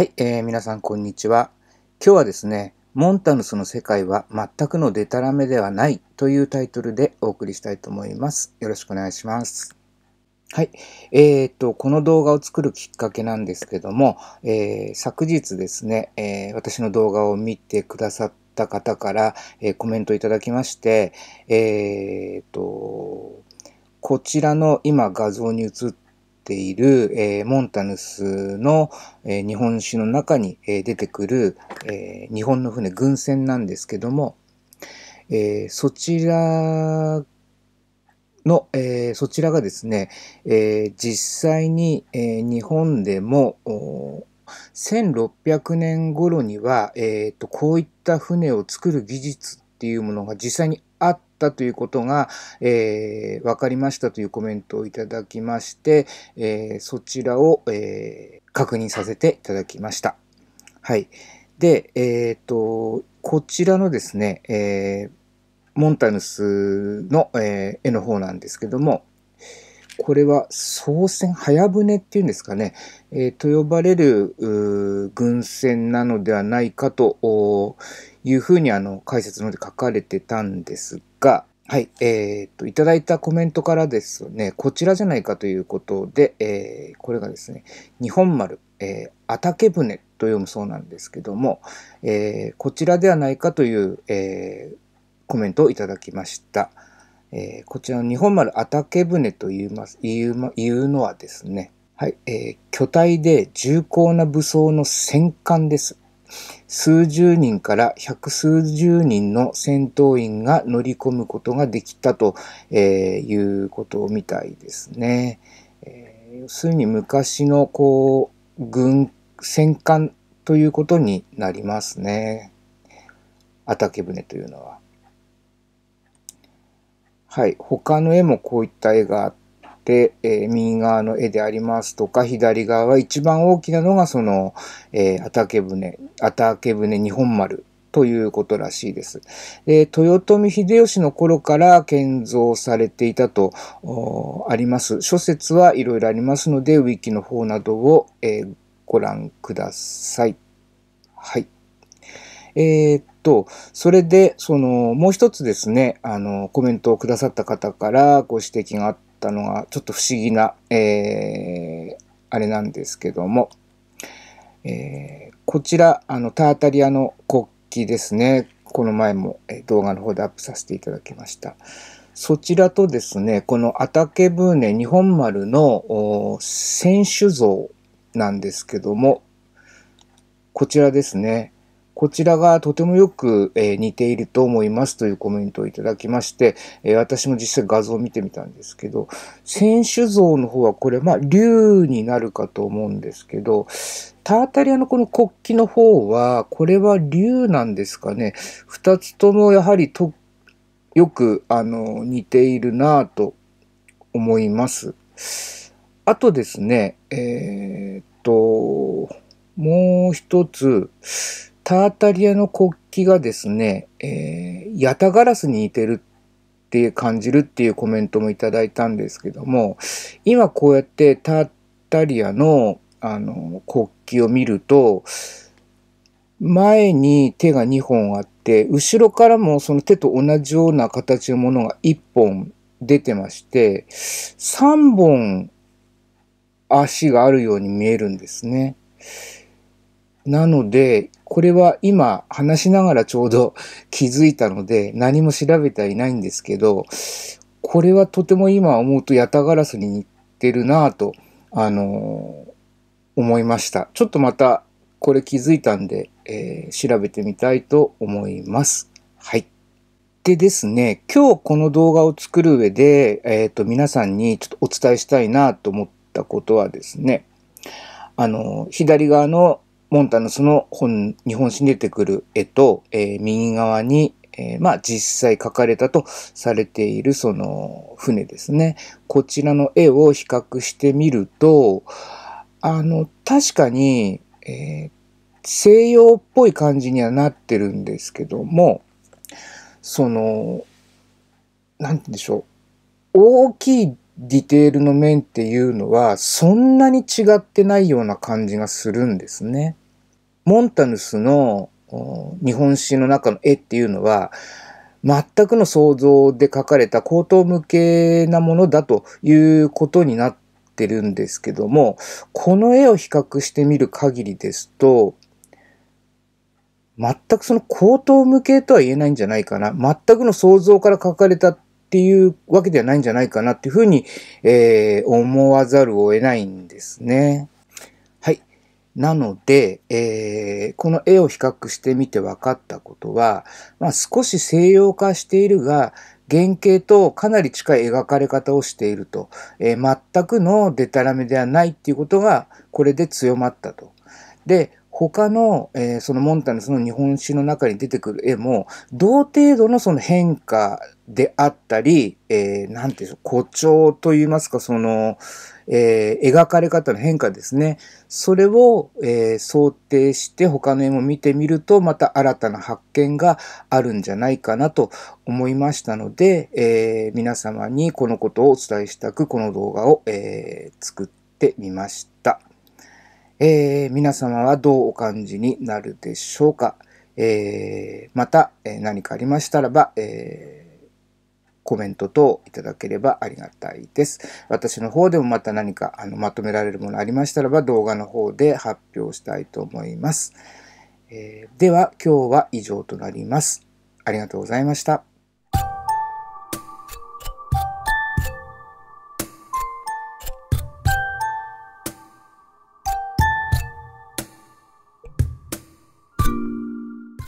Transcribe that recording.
はい、えー、皆さんこんにちは。今日はですね、モンタヌスの世界は全くのデタラメではないというタイトルでお送りしたいと思います。よろしくお願いします。はい。えー、っと、この動画を作るきっかけなんですけども、えー、昨日ですね、えー、私の動画を見てくださった方から、えー、コメントいただきまして、えー、っと、こちらの今画像に映っている、えー、モンタヌスの、えー、日本酒の中に、えー、出てくる、え日本の船、軍船なんですけども、えそちらの、えそちらがですね、え実際に、え日本でも、1600年頃には、えーとこういった船を作る技術っていうものが実際にったということが、えー、分かりましたというコメントをいただきまして、えー、そちらを、えー、確認させていただきました。はい。で、えっ、ー、と、こちらのですね、えー、モンタヌスの、えー、絵の方なんですけども、これは総船、早船っていうんですかね、えー、と呼ばれる軍船なのではないかというふうにあの解説ので書かれてたんですが、はい、えっ、ー、と、いただいたコメントからですね、こちらじゃないかということで、えー、これがですね、日本丸、えー、あたけ船と読むそうなんですけども、えー、こちらではないかという、えー、コメントをいただきました。えー、こちらの日本丸あたけ船と言います、言う言うのはですね、はい、えー、巨体で重厚な武装の戦艦です。数十人から百数十人の戦闘員が乗り込むことができたと、えー、いうことみたいですね。えー、要するに昔のこう軍戦艦ということになりますね。あたけ船というのは。はい。他の絵もこういった絵があって、えー、右側の絵でありますとか、左側は一番大きなのがその、えー、畑た畑舟日本丸ということらしいです。で豊臣秀吉の頃から建造されていたとあります。諸説はいろいろありますので、ウィキの方などを、えー、ご覧ください。はい。えー、と、それで、その、もう一つですね、あの、コメントをくださった方からご指摘があったのが、ちょっと不思議な、えー、あれなんですけども、えー、こちら、あの、タータリアの国旗ですね。この前も動画の方でアップさせていただきました。そちらとですね、このアタケブーネ日本丸の選手像なんですけども、こちらですね。こちらがとてもよく、え似ていると思いますというコメントをいただきまして、え私も実際画像を見てみたんですけど、選手像の方はこれ、まあ、竜になるかと思うんですけど、タータリアのこの国旗の方は、これは竜なんですかね。二つともやはりとよくあの似ているなぁと思います。あとですね、えー、っと、もう一つ、タータリアの国旗がですね、えー、ヤタガラスに似てるって感じるっていうコメントもいただいたんですけども、今こうやってタータリアのあの国旗を見ると、前に手が2本あって、後ろからもその手と同じような形のものが1本出てまして、3本足があるように見えるんですね。なので、これは今話しながらちょうど気づいたので何も調べてはいないんですけど、これはとても今思うとヤタガラスに似てるなぁと、あのー、思いました。ちょっとまたこれ気づいたんで、えー、調べてみたいと思います。はい。でですね、今日この動画を作る上で、えっ、ー、と、皆さんにちょっとお伝えしたいなと思ったことはですね、あの、左側のモンタのその本、日本史に出てくる絵と、えー、右側に、えー、まあ実際書かれたとされているその船ですね。こちらの絵を比較してみると、あの、確かに、えー、西洋っぽい感じにはなってるんですけども、その、なんて言うんでしょう。大きいディテールの面っていうのはそんなに違ってないような感じがするんですね。モンタヌスの日本史の中の絵っていうのは、全くの想像で描かれた高等無形なものだということになってるんですけども、この絵を比較してみる限りですと、全くその高等無形とは言えないんじゃないかな。全くの想像から描かれたっていうわけではないんじゃないかなっていうふうに、えー、思わざるを得ないんですね。なので、えー、この絵を比較してみて分かったことは、まあ、少し西洋化しているが、原型とかなり近い描かれ方をしていると、えー、全くのデタラメではないっていうことが、これで強まったと。で、他の、えー、そのモンタのその日本史の中に出てくる絵も、同程度のその変化であったり、えー、なんていう誇張といいますか、その、えー、描かれ方の変化ですね。それを、えー、想定して他の絵も見てみると、また新たな発見があるんじゃないかなと思いましたので、えー、皆様にこのことをお伝えしたく、この動画を、えー、作ってみました。えー、皆様はどうお感じになるでしょうか。えー、また、え何かありましたらば、えー、コメント等いただければありがたいです。私の方でもまた何かあのまとめられるものありましたらば動画の方で発表したいと思います。えでは今日は以上となります。ありがとうございました。